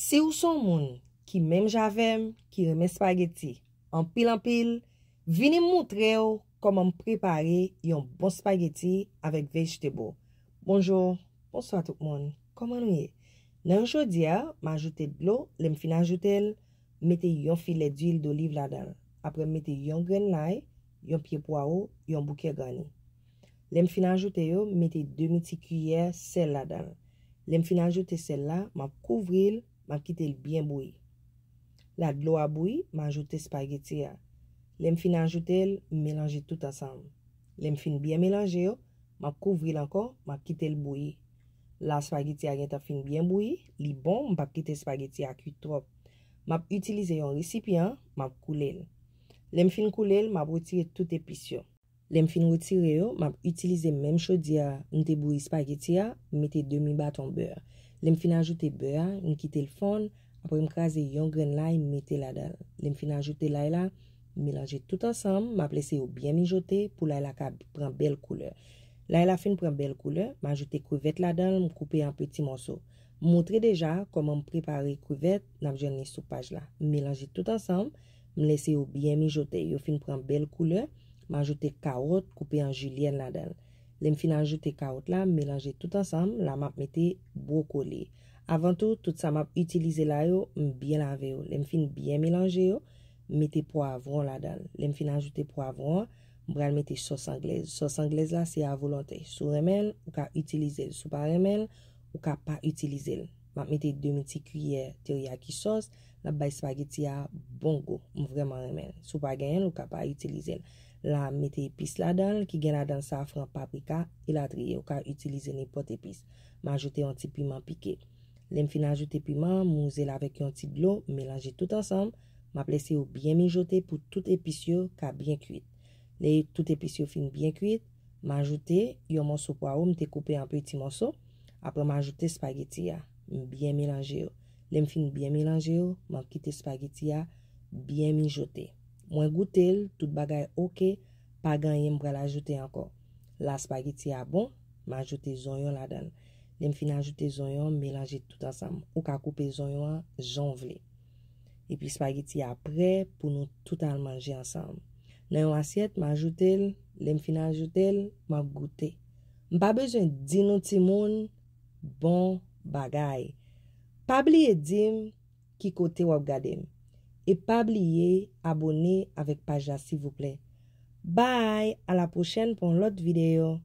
Se ou son moun ki mem javem ki reme spageti, an pil an pil, vinim moutre yo koman mprepare yon bon spageti avet vejtebo. Bonjou, bonso a tout moun, koman ou ye? Nan jodia, ma ajoute blo, lem fin ajoute, mette yon filet d'il d'oliv la dan. Apre mette yon gren lai, yon pie poa ou, yon bouke gani. Lem fin ajoute yo, mette demi ti kuyere sel la dan. Lem fin ajoute sel la, ma kouvril, m ap kite l byen boui. La glou a boui, m ap ajoute spageti a. Lem fin ajoute l, m ap melange tout asanm. Lem fin byen melange yo, m ap kouvri l ankon, m ap kite l boui. La spageti a gen ta fin byen boui, li bon, m ap kite spageti a kuitrop. M ap utilize yon resipyan, m ap koulel. Lem fin koulel, m ap woteye tout episyon. Lem fin woteye yo, m ap utilize menm chodi a, m te boui spageti a, m te demi baton beur. Le m fin ajoute beur, m kite l fon, apwe m kaze yon gren la, m mete la dal. Le m fin ajoute layla, e m milanje tout ansanm, m ap lesse yo byen mijote pou layla e ka pren bel kouleur. Layla e fin pren bel kouleur, m ajoute kouvet la dal, m koupe an peti monsou. M montre deja koman m prepare kouvet nan jouni sou page la. M milanje tout ansanm, m lesse yo byen mijote, yo fin pren bel kouleur, m ajoute kaot koupe an julienne la dal. Lem fin anjoute kaout la, melanje tout ansam, la map mette brokoli. Avantou, tout sa map itilize la yo, mbyen ave yo. Lem fin byen melanje yo, mette poavron la dan. Lem fin anjoute poavron, mbrel mette sos angleze. Sos angleze la, se a volante. Sou remen, ou ka itilize sou pa remen, ou ka pa itilize. Map mette 2 miti kuyere teriyaki sos, la bay spageti a brokoli. bon go. Mwen vreman remen. Sou pa gen ou ka pa itilize. La mette epis la dan ki gen la dan safran paprika iladriye ou ka itilize ne pot epis. Ma ajoute yon ti piman pike. Lem fin ajoute piman mouze la vek yon ti glou. Melanje tout ansan. Ma plese ou bien mijote pou tout epis yo ka bien kuit. Le tout epis yo fin bien kuit. Ma ajoute yon monsou pwa ou. Mwen te koupe yon petit monsou. Apre ma ajoute spageti ya. Mwen bien melanje yo. Lem fin bien melanje yo. Man kite spageti ya. byen min jote. Mwen goutel, tout bagay oke, pa gan yem bre la jote anko. La spagiti ya bon, man jote zonyon la dan. Lem fina jote zonyon, melanje tout ansam. Ou ka koupe zonyon, jan vle. E pi spagiti ya pre, pou nou toutan manje ansam. Nan yon asyet, man jote, lem fina jote, man goutel. Mpa bezwen din nou ti moun, bon bagay. Pabli e dim, ki kote wap gade m. Et pas oublier, abonner avec Paja, s'il vous plaît. Bye, à la prochaine pour l'autre vidéo.